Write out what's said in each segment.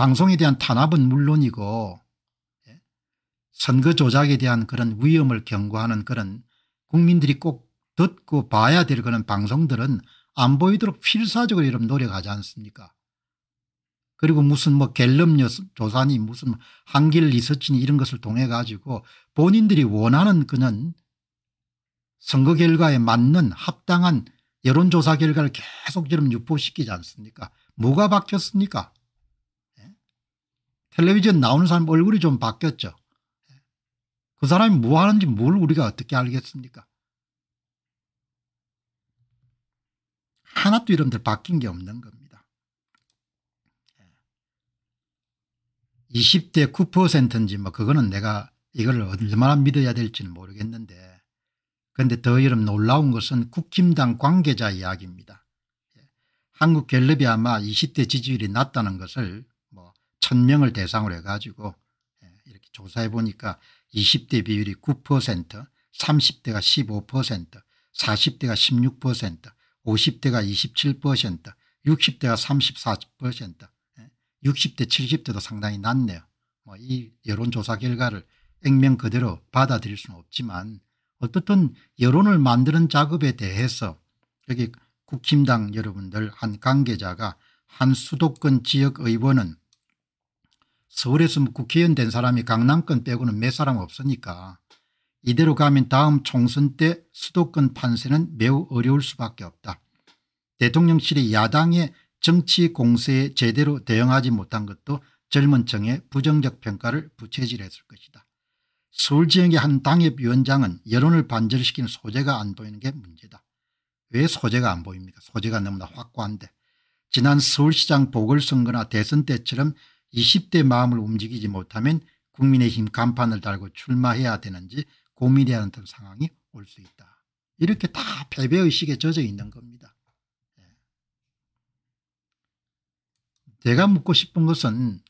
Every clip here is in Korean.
방송에 대한 탄압은 물론이고 예? 선거 조작에 대한 그런 위험을 경고하는 그런 국민들이 꼭 듣고 봐야 될 그런 방송들은 안 보이도록 필사적으로 이런 노력하지 않습니까 그리고 무슨 뭐 갤럽 조사니 무슨 한길 리서치니 이런 것을 통해 가지고 본인들이 원하는 그는 선거 결과에 맞는 합당한 여론조사 결과를 계속 지금 유포시키지 않습니까 뭐가 바뀌었습니까 텔레비전 나오는 사람 얼굴이 좀 바뀌었죠. 그 사람이 뭐 하는지 뭘 우리가 어떻게 알겠습니까? 하나도 이름들 바뀐 게 없는 겁니다. 20대 9%인지 뭐 그거는 내가 이걸 얼마나 믿어야 될지는 모르겠는데 그런데 더 이름 놀라운 것은 국힘당 관계자 이야기입니다. 한국갤럽이 아마 20대 지지율이 낮다는 것을 1000명을 대상으로 해가지고 예, 이렇게 조사해 보니까 20대 비율이 9% 30대가 15% 40대가 16% 50대가 27% 60대가 34% 60대 70대도 상당히 낮네요. 뭐 이 여론조사 결과를 액면 그대로 받아들일 수는 없지만 어떻든 여론을 만드는 작업에 대해서 여기 국힘당 여러분들 한 관계자가 한 수도권 지역의원은 서울에서 국회의원 된 사람이 강남권 빼고는 몇 사람 없으니까 이대로 가면 다음 총선 때 수도권 판세는 매우 어려울 수밖에 없다. 대통령실이 야당의 정치 공세에 제대로 대응하지 못한 것도 젊은 층의 부정적 평가를 부채질했을 것이다. 서울 지역의 한 당협위원장은 여론을 반절시키는 소재가 안 보이는 게 문제다. 왜 소재가 안 보입니까? 소재가 너무나 확고한데 지난 서울시장 보궐선거나 대선 때처럼 20대 마음을 움직이지 못하면 국민의힘 간판을 달고 출마해야 되는지 고민해야 하는 상황이 올 수 있다. 이렇게 다 패배의식에 젖어 있는 겁니다. 제가 예. 묻고 싶은 것은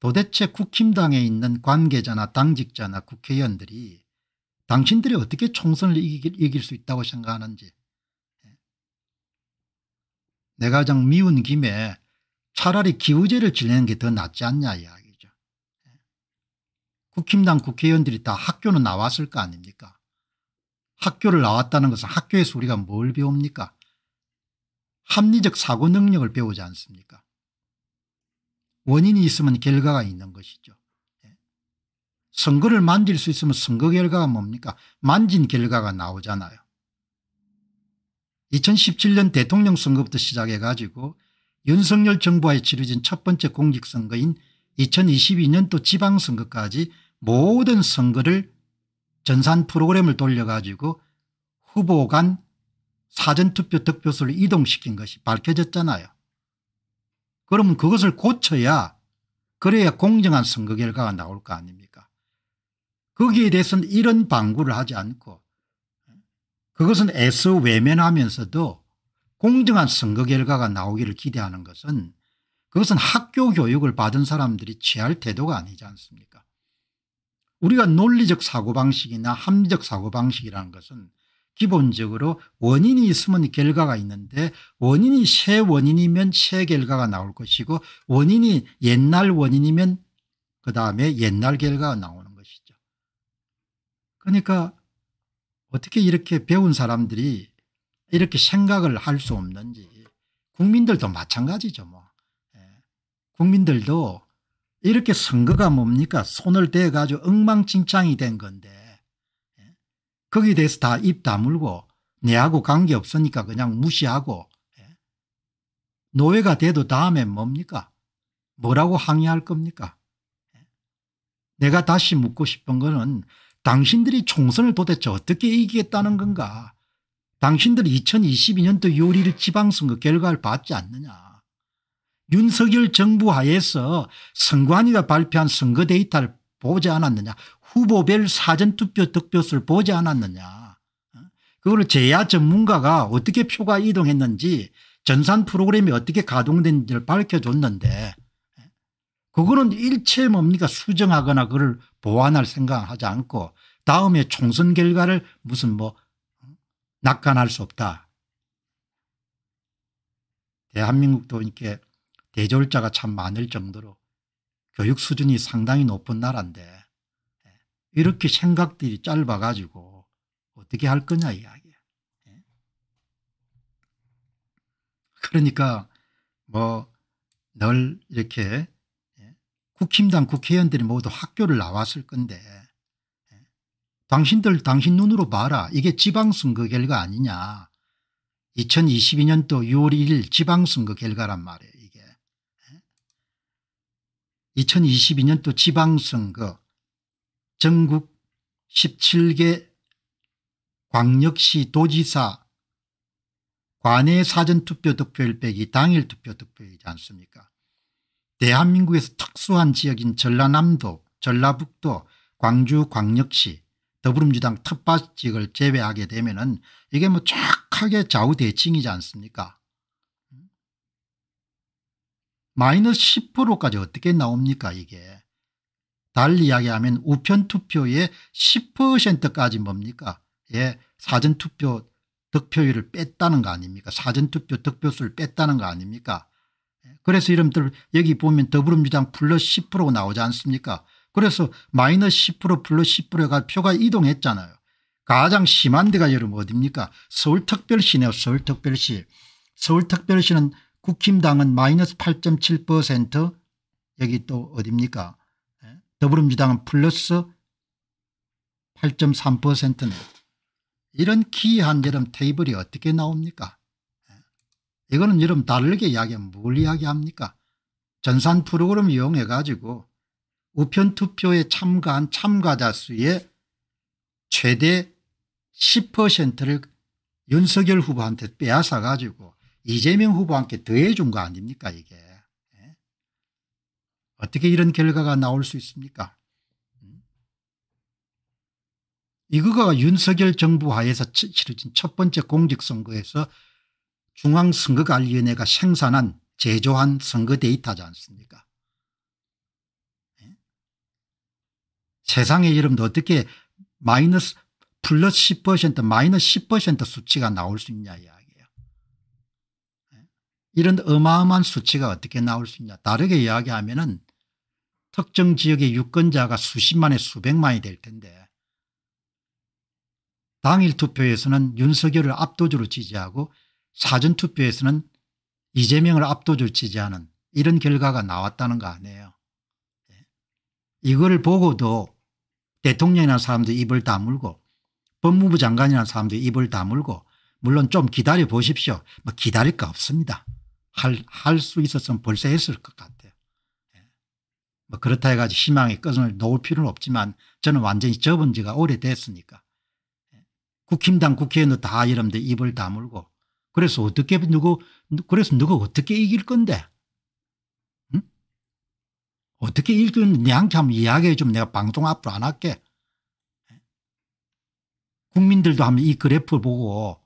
도대체 국힘당에 있는 관계자나 당직자나 국회의원들이 당신들이 어떻게 총선을 이길, 수 있다고 생각하는지 예. 내가 장 미운 김에 차라리 기우제를 지내는 게 더 낫지 않냐 이야기죠. 국힘당 국회의원들이 다 학교는 나왔을 거 아닙니까 학교를 나왔다는 것은 학교에서 우리가 뭘 배웁니까 합리적 사고 능력을 배우지 않습니까 원인이 있으면 결과가 있는 것이죠. 예. 선거를 만질 수 있으면 선거 결과가 뭡니까 만진 결과가 나오잖아요. 2017년 대통령 선거부터 시작해 가지고 윤석열 정부와의 치러진 첫 번째 공직선거인 2022년도 지방선거까지 모든 선거를 전산 프로그램을 돌려가지고 후보 간 사전투표 득표수를 이동시킨 것이 밝혀졌잖아요. 그러면 그것을 고쳐야 그래야 공정한 선거 결과가 나올 거 아닙니까 거기에 대해서는 이런 방구를 하지 않고 그것은 애써 외면하면서도 공정한 선거 결과가 나오기를 기대하는 것은 그것은 학교 교육을 받은 사람들이 취할 태도가 아니지 않습니까 우리가 논리적 사고방식이나 합리적 사고방식이라는 것은 기본적으로 원인이 있으면 결과가 있는데 원인이 새 원인이면 새 결과가 나올 것이고 원인이 옛날 원인이면 그 다음에 옛날 결과가 나오는 것이죠. 그러니까 어떻게 이렇게 배운 사람들이 이렇게 생각을 할 수 없는지 국민들도 마찬가지죠 뭐. 예. 국민들도 이렇게 선거가 뭡니까 손을 대가지고 엉망진창이 된 건데 예. 거기에 대해서 다 입 다물고 내하고 관계없으니까 그냥 무시하고 예. 노예가 돼도 다음엔 뭡니까 뭐라고 항의할 겁니까 예. 내가 다시 묻고 싶은 거는 당신들이 총선을 도대체 어떻게 이기겠다는 건가 당신들 2022년도 요리를 지방선거 결과를 받지 않느냐. 윤석열 정부 하에서 선관위가 발표한 선거 데이터를 보지 않았느냐. 후보별 사전투표 득표수를 보지 않았느냐. 어? 그걸 제야 전문가가 어떻게 표가 이동했는지 전산 프로그램이 어떻게 가동된지를 밝혀줬는데 어? 그거는 일체 뭡니까 수정하거나 그걸 보완할 생각하지 않고 다음에 총선 결과를 무슨 뭐 낙관할 수 없다. 대한민국도 이렇게 대졸자가 참 많을 정도로 교육 수준이 상당히 높은 나라인데 예, 이렇게 생각들이 짧아가지고 어떻게 할 거냐 이야기야. 예. 그러니까 뭐늘 이렇게 예, 국힘당 국회의원들이 모두 학교를 나왔을 건데 당신들 당신 눈으로 봐라 이게 지방선거 결과 아니냐 2022년도 6월 1일 지방선거 결과란 말이에요 이게 2022년도 예? 지방선거 전국 17개 광역시 도지사 관내 사전투표 득표일 빼기 당일 투표 득표이지 않습니까 대한민국에서 특수한 지역인 전라남도 전라북도 광주 광역시 더불어민주당 텃밭직을 제외하게 되면 은 이게 뭐 정확하게 좌우대칭이지 않습니까 마이너스 10%까지 어떻게 나옵니까 이게 달리 이야기하면 우편투표의 10%까지 뭡니까 예 사전투표 득표율을 뺐다는 거 아닙니까 사전투표 득표수를 뺐다는 거 아닙니까 예, 그래서 이름들 여기 보면 더불어민주당 플러스 10% 나오지 않습니까 그래서 마이너스 10% 플러스 10%가 표가 이동했잖아요. 가장 심한 데가 여러분 어딥니까 서울특별시네요 서울특별시. 서울특별시는 국힘당은 마이너스 8.7% 여기 또 어딥니까 예? 더불어민주당은 플러스 8.3%네. 이런 기이한 여름 테이블이 어떻게 나옵니까? 예? 이거는 여름 다르게 이야기하면 뭘 이야기합니까? 전산 프로그램 이용해 가지고 우편 투표에 참가한 참가자 수의 최대 10%를 윤석열 후보한테 빼앗아 가지고 이재명 후보한테 더해 준거 아닙니까 이게 예? 어떻게 이런 결과가 나올 수 있습니까 음? 이거가 윤석열 정부 하에서 치러진 첫 번째 공직선거에서 중앙선거관리위원회가 생산한 제조한 선거 데이터지 않습니까 세상의 이름도 어떻게 마이너스 플러스 10% 마이너스 10% 수치가 나올 수 있냐 이야기예요. 예? 이런 어마어마한 수치가 어떻게 나올 수 있냐. 다르게 이야기하면 은 특정 지역의 유권자가 수십만에 수백만이 될 텐데 당일 투표에서는 윤석열을 압도적으로 지지하고 사전투표에서는 이재명을 압도적으로 지지하는 이런 결과가 나왔다는 거 아니에요. 예? 이거를 보고도 대통령이라는 사람도 입을 다물고 법무부 장관이라는 사람도 입을 다물고 물론 좀 기다려 보십시오. 뭐 기다릴 거 없습니다. 할 할 수 있었으면 벌써 했을 것 같아요. 예. 뭐 그렇다 해가지고 희망의 끈을 놓을 필요는 없지만 저는 완전히 접은 지가 오래됐으니까. 예. 국힘당 국회의원도 다 여러분들 입을 다물고 그래서 어떻게 누구 그래서 누가 어떻게 이길 건데 어떻게 읽었는지 양키 한번 이야기해 주면 내가 방송 앞으로 안 할게. 국민들도 한번 이 그래프 보고 어?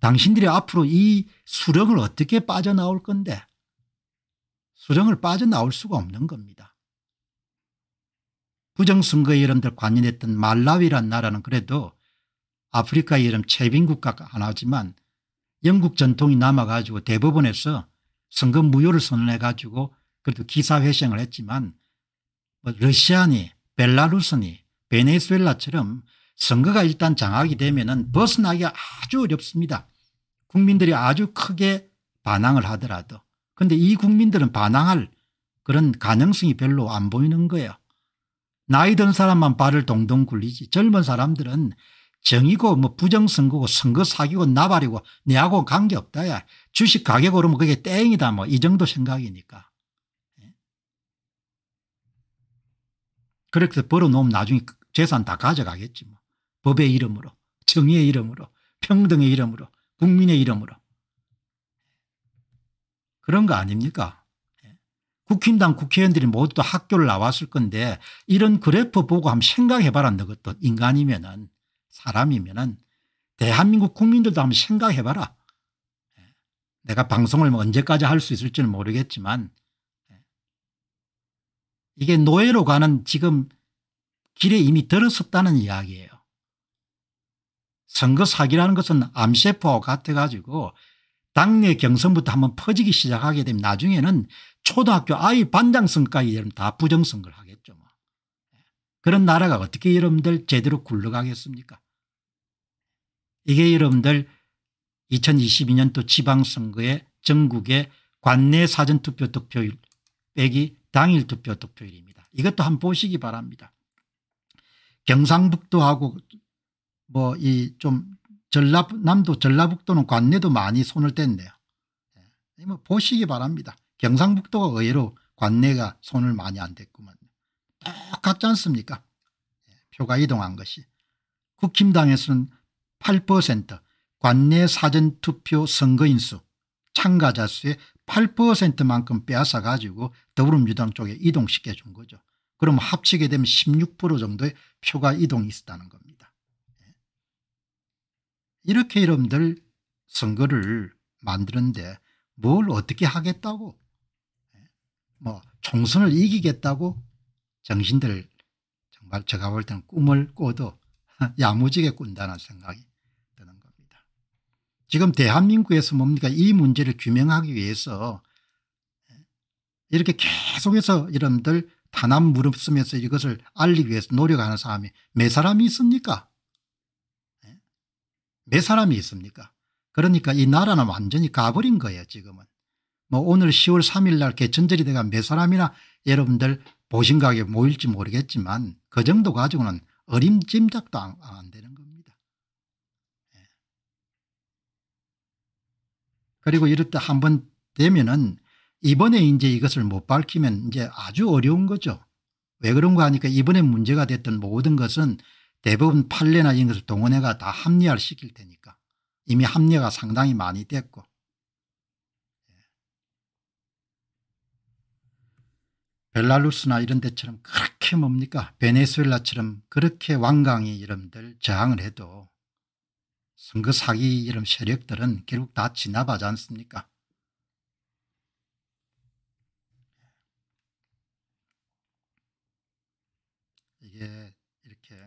당신들이 앞으로 이수령을 어떻게 빠져나올 건데 수령을 빠져나올 수가 없는 겁니다. 부정선거에 여러분들 관여했던 말라위란 나라는 그래도 아프리카의 이름 최빈국가가 하나지만 영국 전통이 남아가지고 대법원에서 선거 무효를 선언해가지고 그래도 기사회생을 했지만 뭐 러시아니 벨라루스니 베네수엘라처럼 선거가 일단 장악이 되면 은 벗어나기가 아주 어렵습니다. 국민들이 아주 크게 반항을 하더라도 그런데 이 국민들은 반항할 그런 가능성이 별로 안 보이는 거예요. 나이 든 사람만 발을 동동 굴리지 젊은 사람들은 정의고 뭐 부정선거고 선거 사기고 나발이고 내하고 관계없다 야 주식 가격 오르면 뭐 그게 땡이다 뭐 이 정도 생각이니까 그렇게 벌어놓으면 나중에 재산 다 가져가겠지 뭐. 법의 이름으로 정의의 이름으로 평등의 이름으로 국민의 이름으로 그런 거 아닙니까 예. 국힘당 국회의원들이 모두 다 학교를 나왔을 건데 이런 그래프 보고 한번 생각해봐라 너것도 인간이면 은 사람이면 은 대한민국 국민들도 한번 생각해봐라 예. 내가 방송을 뭐 언제까지 할 수 있을지는 모르겠지만 이게 노예로 가는 지금 길에 이미 들어섰다는 이야기예요. 선거 사기라는 것은 암세포 같아가지고 당내 경선부터 한번 퍼지기 시작하게 되면 나중에는 초등학교 아이 반장선까지 다 부정선거를 하겠죠. 뭐. 그런 나라가 어떻게 여러분들 제대로 굴러가겠습니까 이게 여러분들 2022년도 지방선거에 전국의 관내 사전투표 득표율 빼기 당일 투표 투표일입니다. 이것도 한번 보시기 바랍니다. 경상북도하고 뭐 이 좀 전라남도 전라북도는 관내도 많이 손을 뗐네요. 예. 뭐 보시기 바랍니다. 경상북도가 의외로 관내가 손을 많이 안 댔구만. 똑같지 않습니까? 예, 표가 이동한 것이. 국힘당에서는 8% 관내 사전투표 선거인수 참가자 수의 8%만큼 빼앗아 가지고 더불어민주당 쪽에 이동시켜 준 거죠. 그럼 합치게 되면 16% 정도의 표가 이동이 있었다는 겁니다. 예. 이렇게 여러분들 선거를 만드는데 뭘 어떻게 하겠다고 예. 뭐 총선을 이기겠다고 정신들 정말 제가 볼 때는 꿈을 꿔도 야무지게 꾼다는 생각이 지금 대한민국에서 뭡니까 이 문제를 규명하기 위해서 이렇게 계속해서 여러분들 단합 무릅쓰면서 이것을 알리기 위해서 노력하는 사람이 몇 사람이 있습니까 예? 몇 사람이 있습니까 그러니까 이 나라는 완전히 가버린 거예요 지금은 뭐 오늘 10월 3일 날 개천절이 돼가 몇 사람이나 여러분들 보신각에 모일지 모르겠지만 그 정도 가지고는 어림짐작도 안, 안 되는 그리고 이렇때한번 되면은 이번에 이제 이것을 못 밝히면 이제 아주 어려운 거죠. 왜 그런가 하니까 이번에 문제가 됐던 모든 것은 대부분 판례나 이런 것을 동원해가 다 합리화를 시킬 테니까 이미 합리화가 상당히 많이 됐고 예. 벨라루스나 이런 데처럼 그렇게 뭡니까 베네수엘라처럼 그렇게 완강히 이름들 저항을 해도 선거 사기 이런 세력들은 결국 다지나가지 않습니까 이게 이렇게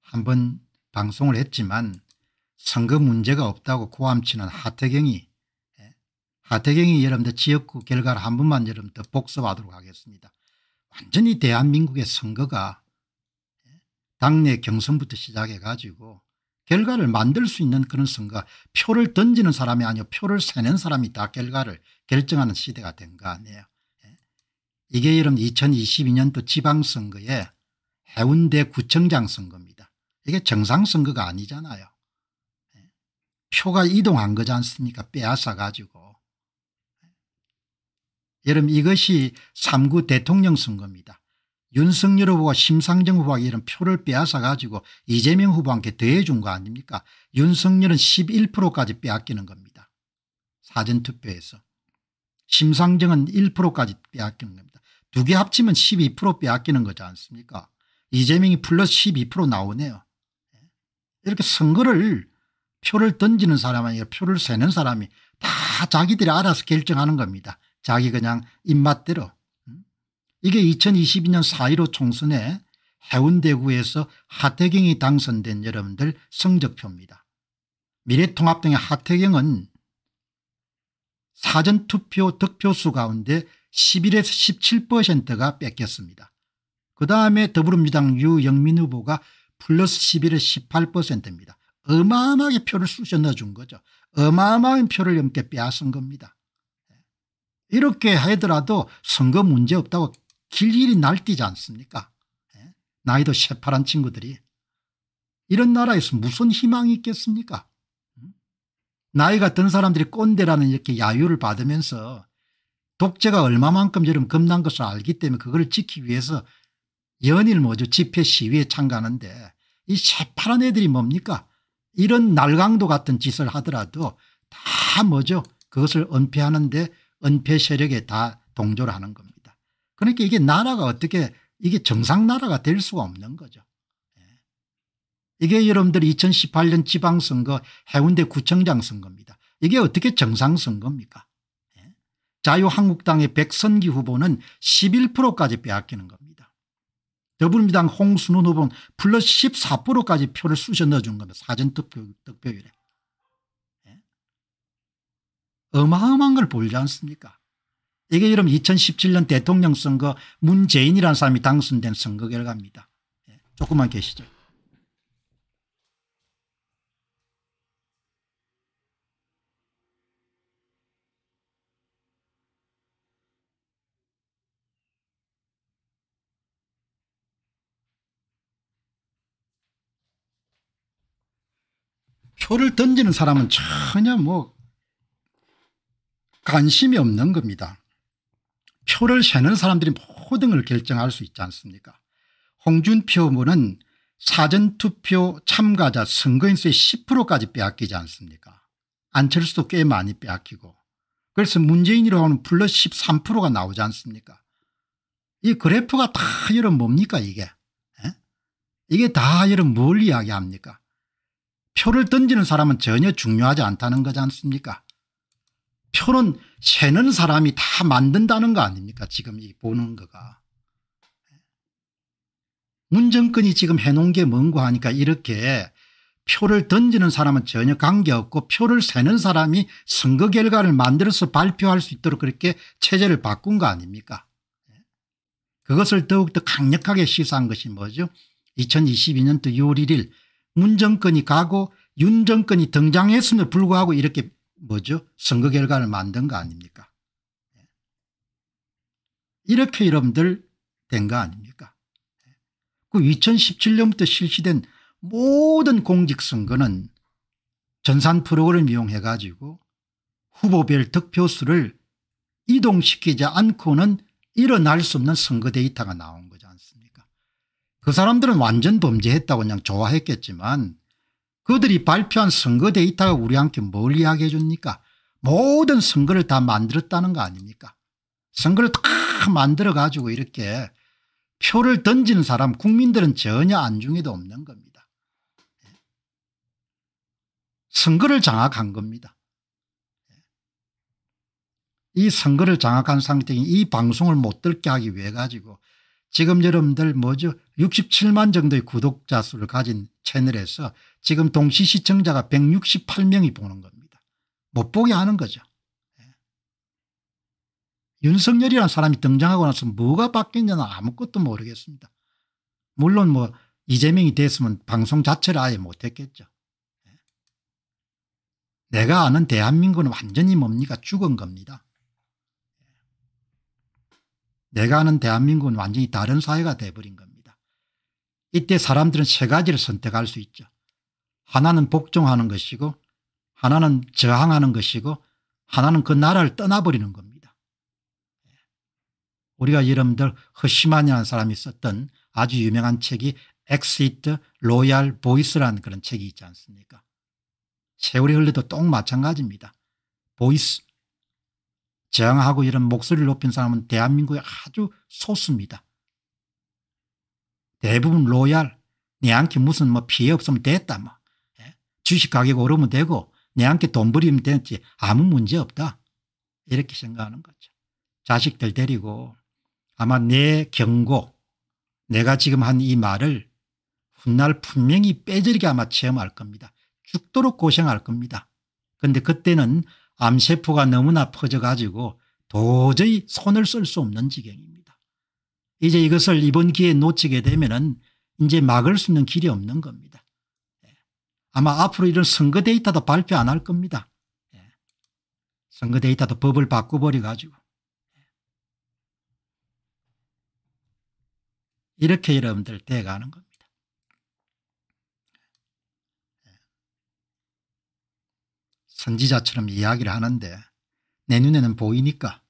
한 번 방송을 했지만 선거 문제가 없다고 고함치는 하태경이 예, 하태경이 여러분들 지역구 결과를 한 번만 여러분들 복습하도록 하겠습니다. 완전히 대한민국의 선거가 당내 경선부터 시작해 가지고 결과를 만들 수 있는 그런 선거 표를 던지는 사람이 아니고 표를 세는 사람이 다 결과를 결정하는 시대가 된 거 아니에요. 예. 이게 여러분 2022년도 지방선거에 해운대 구청장 선거입니다. 이게 정상선거가 아니잖아요. 예. 표가 이동한 거지 않습니까 빼앗아 가지고. 예. 여러분 이것이 3구 대통령 선거입니다. 윤석열 후보가 심상정 후보에게 이런 표를 빼앗아 가지고 이재명 후보한테 대해준거 아닙니까 윤석열은 11%까지 빼앗기는 겁니다. 사전투표에서. 심상정은 1%까지 빼앗기는 겁니다. 두 개 합치면 12% 빼앗기는 거지 않습니까 이재명이 플러스 12% 나오네요. 예. 이렇게 선거를 표를 던지는 사람이 아니 표를 세는 사람이 다 자기들이 알아서 결정하는 겁니다. 자기 그냥 입맛대로. 이게 2022년 4.15 총선에 해운대구에서 하태경이 당선된 여러분들 성적표입니다. 미래통합당의 하태경은 사전투표 득표수 가운데 11에서 17%가 뺏겼습니다. 그 다음에 더불어민주당 유영민 후보가 플러스 11에서 18%입니다. 어마어마하게 표를 쑤셔 넣어준 거죠. 어마어마한 표를 넘게 빼앗은 겁니다. 이렇게 하더라도 선거 문제 없다고 길길이 날뛰지 않습니까 예? 나이도 새파란 친구들이 이런 나라에서 무슨 희망이 있겠습니까 음? 나이가 든 사람들이 꼰대라는 이렇게 야유를 받으면서 독재가 얼마만큼 저런 겁난 것을 알기 때문에 그걸 지키기 위해서 연일 뭐죠 집회 시위에 참가하는데 이 새파란 애들이 뭡니까 이런 날강도 같은 짓을 하더라도 다 뭐죠 그것을 은폐하는데 은폐 세력에 다 동조를 하는 겁니다. 그러니까 이게 나라가 어떻게 이게 정상 나라가 될 수가 없는 거죠. 예. 이게 여러분들 2018년 지방선거 해운대 구청장 선거입니다. 이게 어떻게 정상선거입니까? 예. 자유한국당의 백선기 후보는 11%까지 빼앗기는 겁니다. 더불어민주당 홍순훈 후보는 플러스 14%까지 표를 쑤셔 넣어준 겁니다. 사전투표율에. 예. 어마어마한 걸 보지 않습니까? 이게 여러분 2017년 대통령 선거 문재인이라는 사람이 당선된 선거 결과입니다. 예, 조금만 계시죠. 표를 던지는 사람은 전혀 뭐 관심이 없는 겁니다. 표를 세는 사람들이 모든 걸 결정할 수 있지 않습니까 홍준표 후보는 사전투표 참가자 선거인수의 10%까지 빼앗기지 않습니까 안철수도 꽤 많이 빼앗기고 그래서 문재인이라고 하는 플러스 13%가 나오지 않습니까 이 그래프가 다여러 뭡니까 이게 에? 이게 다여러뭘 이야기합니까 표를 던지는 사람은 전혀 중요하지 않다는 거지 않습니까 표는 세는 사람이 다 만든다는 거 아닙니까 지금 이 보는 거가. 문정권이 지금 해놓은 게 뭔고 하니까 이렇게 표를 던지는 사람은 전혀 관계없고 표를 세는 사람이 선거 결과를 만들어서 발표할 수 있도록 그렇게 체제를 바꾼 거 아닙니까 그것을 더욱더 강력하게 시사한 것이 뭐죠 2022년도 6월 1일 문정권이 가고 윤정권이 등장했음에도 불구하고 이렇게 뭐죠? 선거 결과를 만든 거 아닙니까? 예. 이렇게 여러분들 된 거 아닙니까? 예. 그 2017년부터 실시된 모든 공직선거는 전산 프로그램 이용해 가지고 후보별 득표수를 이동시키지 않고는 일어날 수 없는 선거 데이터가 나온 거지 않습니까? 그 사람들은 완전 범죄했다고 그냥 좋아했겠지만 그들이 발표한 선거 데이터가 우리한테 뭘 이야기해 줍니까 모든 선거를 다 만들었다는 거 아닙니까 선거를 다 만들어 가지고 이렇게 표를 던지는 사람 국민들은 전혀 안중에도 없는 겁니다. 선거를 장악한 겁니다. 이 선거를 장악한 상태인 이 방송을 못 듣게 하기 위해 가지고 지금 여러분들 뭐죠 67만 정도의 구독자 수를 가진 채널에서 지금 동시 시청자가 168명이 보는 겁니다. 못 보게 하는 거죠. 예. 윤석열이라는 사람이 등장하고 나서 뭐가 바뀌었냐는 아무것도 모르겠습니다. 물론 뭐 이재명이 됐으면 방송 자체를 아예 못했겠죠. 예. 내가 아는 대한민국은 완전히 뭡니까 죽은 겁니다. 예. 내가 아는 대한민국은 완전히 다른 사회가 돼버린 겁니다. 이때 사람들은 세 가지를 선택할 수 있죠. 하나는 복종하는 것이고 하나는 저항하는 것이고 하나는 그 나라를 떠나버리는 겁니다. 예. 우리가 여러분들 허시만이라는 사람이 썼던 아주 유명한 책이 엑시트 로얄 보이스라는 그런 책이 있지 않습니까 세월이 흘러도 똥 마찬가지입니다. 보이스 저항하고 이런 목소리를 높인 사람은 대한민국에 아주 소수입니다. 대부분 로얄 니한테 무슨 뭐 피해 없으면 됐다 뭐 주식 가격 오르면 되고 내한테 돈벌이면 되지 아무 문제 없다. 이렇게 생각하는 거죠. 자식들 데리고 아마 내 경고 내가 지금 한 이 말을 훗날 분명히 빼저리게 아마 체험할 겁니다. 죽도록 고생할 겁니다. 그런데 그때는 암세포가 너무나 퍼져가지고 도저히 손을 쓸 수 없는 지경입니다. 이제 이것을 이번 기회에 놓치게 되면 은 이제 막을 수 있는 길이 없는 겁니다. 아마 앞으로 이런 선거 데이터도 발표 안 할 겁니다. 예. 선거 데이터도 법을 바꿔버려 가지고. 예. 이렇게 여러분들 돼가는 겁니다. 예. 선지자처럼 이야기를 하는데 내 눈에는 보이니까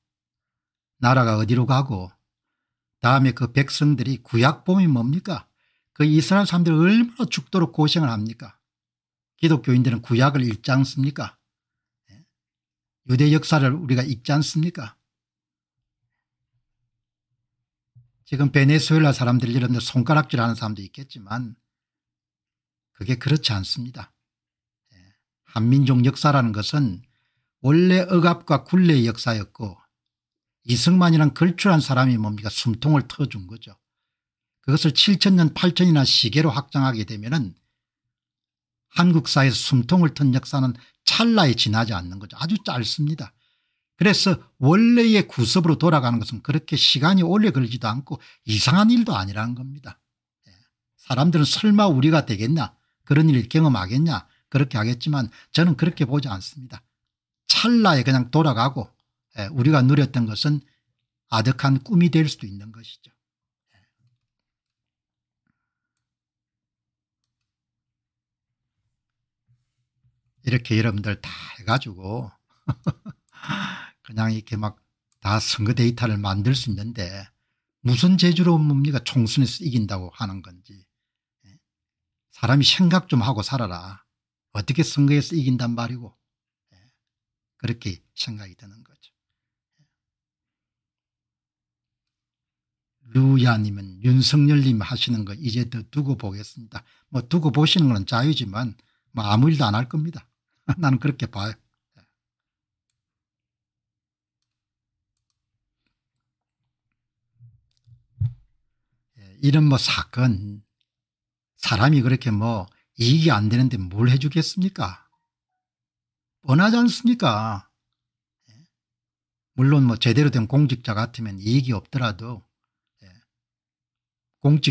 나라가 어디로 가고 다음에 그 백성들이 구약범이 뭡니까? 그 이스라엘 사람들 얼마나 죽도록 고생을 합니까? 기독교인들은 구약을 읽지 않습니까 예? 유대 역사를 우리가 읽지 않습니까 지금 베네수엘라 사람들이 런데 손가락질하는 사람도 있겠지만 그게 그렇지 않습니다. 예? 한민족 역사라는 것은 원래 억압과 굴레의 역사였고 이승만이란 걸출한 사람이 뭡니까 숨통을 터준 거죠. 그것을 7천년 8천이나 시계로 확장하게 되면 은 한국사에서 숨통을 튼 역사는 찰나에 지나지 않는 거죠. 아주 짧습니다. 그래서 원래의 구습으로 돌아가는 것은 그렇게 시간이 오래 걸리지도 않고 이상한 일도 아니라는 겁니다. 예. 사람들은 설마 우리가 되겠냐 그런 일을 경험하겠냐 그렇게 하겠지만 저는 그렇게 보지 않습니다. 찰나에 그냥 돌아가고 예, 우리가 누렸던 것은 아득한 꿈이 될 수도 있는 것이죠. 이렇게 여러분들 다 해가지고 그냥 이렇게 막 다 선거 데이터를 만들 수 있는데 무슨 재주로 뭡니까 총선에서 이긴다고 하는 건지 예? 사람이 생각 좀 하고 살아라 어떻게 선거에서 이긴단 말이고 예? 그렇게 생각이 드는 거죠. 루야님은 예? 윤석열님 하시는 거 이제 더 두고 보겠습니다. 뭐 두고 보시는 건 자유지만 뭐 아무 일도 안 할 겁니다. 나는 그렇게 봐요. 예. 예, 이런 뭐 사건 사람이 그렇게 뭐 이익이 안 되는데 뭘 해주겠습니까? 뻔하지 않습니까? 예. 물론 뭐 제대로 된 공직자 같으면 이익이 없더라도 공직